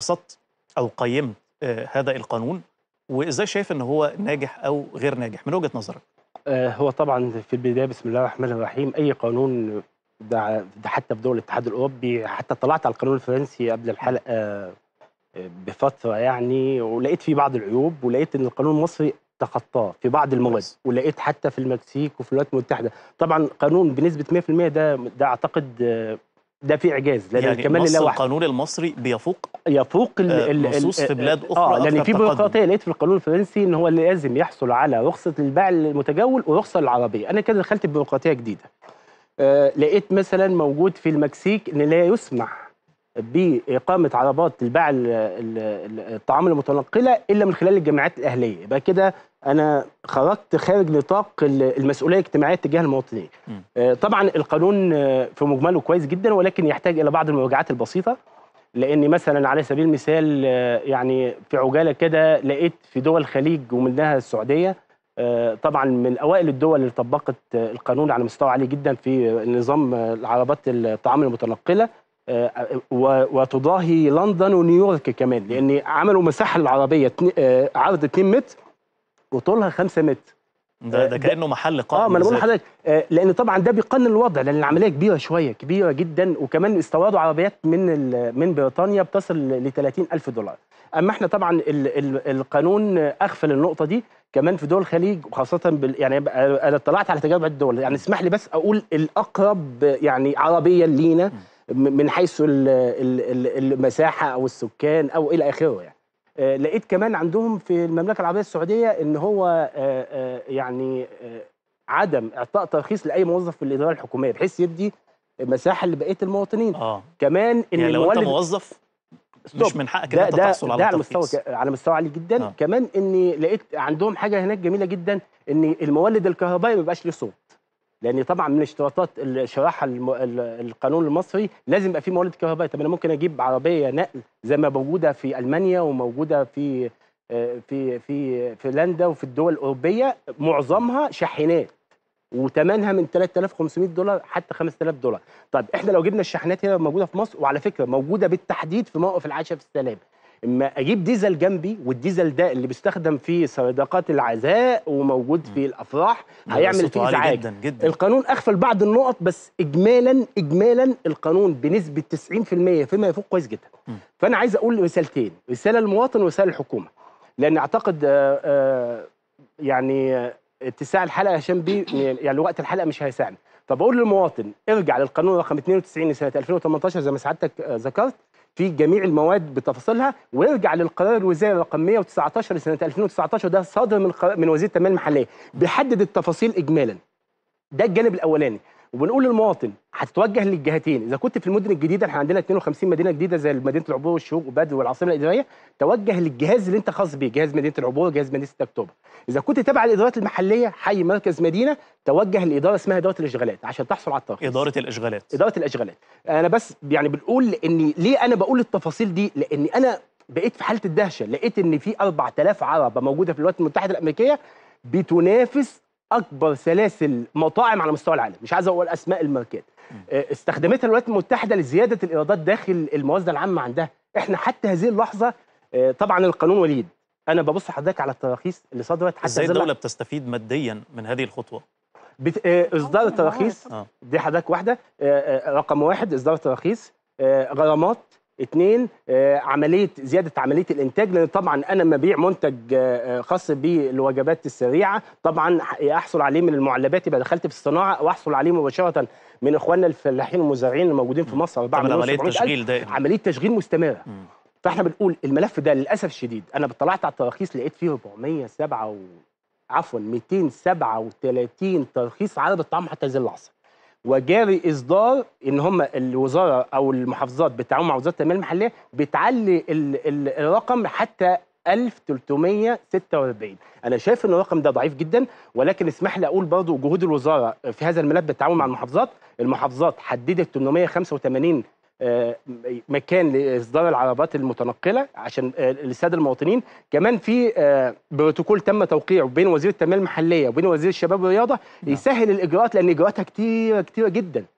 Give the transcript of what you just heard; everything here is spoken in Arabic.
قصدت او قيمت آه، هذا القانون وازاي شايف ان هو ناجح او غير ناجح من وجهه نظرك آه، هو طبعا في البدايه بسم الله الرحمن الرحيم اي قانون ده, ده حتى في دول الاتحاد الاوروبي حتى طلعت على القانون الفرنسي قبل الحلقه آه، بفتره يعني ولقيت فيه بعض العيوب ولقيت ان القانون المصري تخطاه في بعض المواد ولقيت حتى في المكسيك وفي الولايات المتحده طبعا قانون بنسبه 100% ده ده اعتقد ده في اعجاز لان يعني الكمال لله وحده القانون المصري بيفوق يفوق النصوص آه، في بلاد اخرى اه لان في بيروقراطيه لقيت في القانون الفرنسي ان هو لازم يحصل على رخصه للباع المتجول ورخصه للعربيه انا كده دخلت بيروقراطيه جديده آه لقيت مثلا موجود في المكسيك ان لا يسمح باقامه عربات لباع الطعام المتنقله الا من خلال الجامعات الاهليه يبقى كده انا خرجت خارج نطاق المسؤوليه الاجتماعيه تجاه المواطنين آه، طبعا القانون آه، في مجمله كويس جدا ولكن يحتاج الى بعض المراجعات البسيطه لان مثلا على سبيل المثال آه، يعني في عجاله كده لقيت في دول الخليج ومنها السعوديه طبعا من اوائل الدول اللي طبقت القانون على مستوى عالي جدا في نظام العربات الطعام المتنقله وتضاهي لندن ونيويورك كمان لان عملوا مساحه العربيه عرض 2 متر وطولها 5 متر ده ده آه، كانه محل قائم اه ما انا بقول لحضرتك آه، لان طبعا ده بيقنن الوضع لان العمليه كبيره شويه كبيره جدا وكمان استوردوا عربيات من من بريطانيا بتصل ل 30000 دولار اما احنا طبعا الـ الـ القانون اغفل النقطه دي كمان في دول الخليج وخاصه بال يعني انا اطلعت على تجارب الدول يعني اسمح لي بس اقول الاقرب يعني عربيا لينا من حيث الـ الـ المساحه او السكان او الى اخره يعني آه، لقيت كمان عندهم في المملكه العربيه السعوديه ان هو آه، آه، يعني عدم اعطاء ترخيص لاي موظف في الاداره الحكوميه بحيث يدي مساحه لبقيه المواطنين آه. كمان ان يعني لو انت موظف مش من حقك ان انت تحصل على ده على مستوى على مستوى عالي جدا آه. كمان اني لقيت عندهم حاجه هناك جميله جدا ان المولد الكهربائي ما بيبقاش له صوت لان طبعا من اشتراطات شرحها القانون المصري لازم يبقى في موارد كهربائيه طب انا ممكن اجيب عربيه نقل زي ما موجوده في المانيا وموجوده في في في فنلندا وفي الدول الاوروبيه معظمها شاحنات وثمنها من 3500 دولار حتى 5000 دولار طب احنا لو جبنا الشاحنات هنا موجوده في مصر وعلى فكره موجوده بالتحديد في موقف العاشر في السلام اما اجيب ديزل جنبي والديزل ده اللي بيستخدم في صداقات العزاء وموجود في الافراح هيعمل فيه ازعاج جدا جدا القانون اغفل بعض النقط بس اجمالا اجمالا القانون بنسبه 90% فيما يفوق كويس جدا م. فانا عايز اقول رسالتين رساله للمواطن ورساله للحكومه لان اعتقد آآ آه، آآ آه، يعني آه، اتساع الحلقه هشام بيه يعني وقت الحلقه مش هيساعد فبقول للمواطن ارجع للقانون رقم 92 لسنه 2018 زي ما سعادتك ذكرت في جميع المواد بتفاصيلها ويرجع للقرار الوزاري رقم 119 لسنه 2019 ده صادر من من وزير التنميه المحليه بيحدد التفاصيل اجمالا ده الجانب الاولاني وبنقول للمواطن هتتوجه للجهتين اذا كنت في المدن الجديده احنا عندنا 52 مدينه جديده زي مدينه العبور والشروق وبدر والعاصمه الاداريه توجه للجهاز اللي انت خاص بيه جهاز مدينه العبور جهاز مدينه 6 اكتوبر اذا كنت تابع الادارات المحليه حي مركز مدينه توجه لاداره اسمها اداره الاشغالات عشان تحصل على الترخيص اداره الاشغالات اداره الاشغالات انا بس يعني بنقول ان ليه انا بقول التفاصيل دي لان انا بقيت في حاله الدهشه لقيت ان في 4000 عربه موجوده في الولايات المتحده الامريكيه بتنافس اكبر سلاسل مطاعم على مستوى العالم مش عايز اقول اسماء الماركات آه، استخدمتها الولايات المتحده لزياده الايرادات داخل الموازنه العامه عندها احنا حتى هذه اللحظه آه، طبعا القانون وليد انا ببص حضرتك على التراخيص اللي صدرت حتى ازاي الدوله بتستفيد ماديا من هذه الخطوه بت... آه، اصدار التراخيص دي حضرتك واحده رقم واحد اصدار التراخيص غرامات اثنين آه، عمليه زياده عمليه الانتاج لان طبعا انا لما ابيع منتج آه، آه، خاص بالوجبات السريعه طبعا احصل عليه من المعلبات يبقى دخلت في الصناعه واحصل عليه مباشره من اخواننا الفلاحين والمزارعين الموجودين في مصر بعد عمليه تشغيل دائم عمليه تشغيل مستمره فاحنا بنقول الملف ده للاسف الشديد انا طلعت على التراخيص لقيت فيه 407 و... عفوا 237 ترخيص عدد الطعام حتى زي العصر وجاري اصدار ان هم الوزاره او المحافظات بالتعاون مع وزاره التنميه المحليه بتعلي الرقم حتى 1346 انا شايف ان الرقم ده ضعيف جدا ولكن اسمح لي اقول برضه جهود الوزاره في هذا الملف بالتعاون مع المحافظات المحافظات حددت 885 مكان لاصدار العربات المتنقله عشان آه، لساد المواطنين كمان في آه، بروتوكول تم توقيعه بين وزير التنميه المحليه وبين وزير الشباب والرياضه نعم. يسهل الاجراءات لان اجراءاتها كتيره كتيره جدا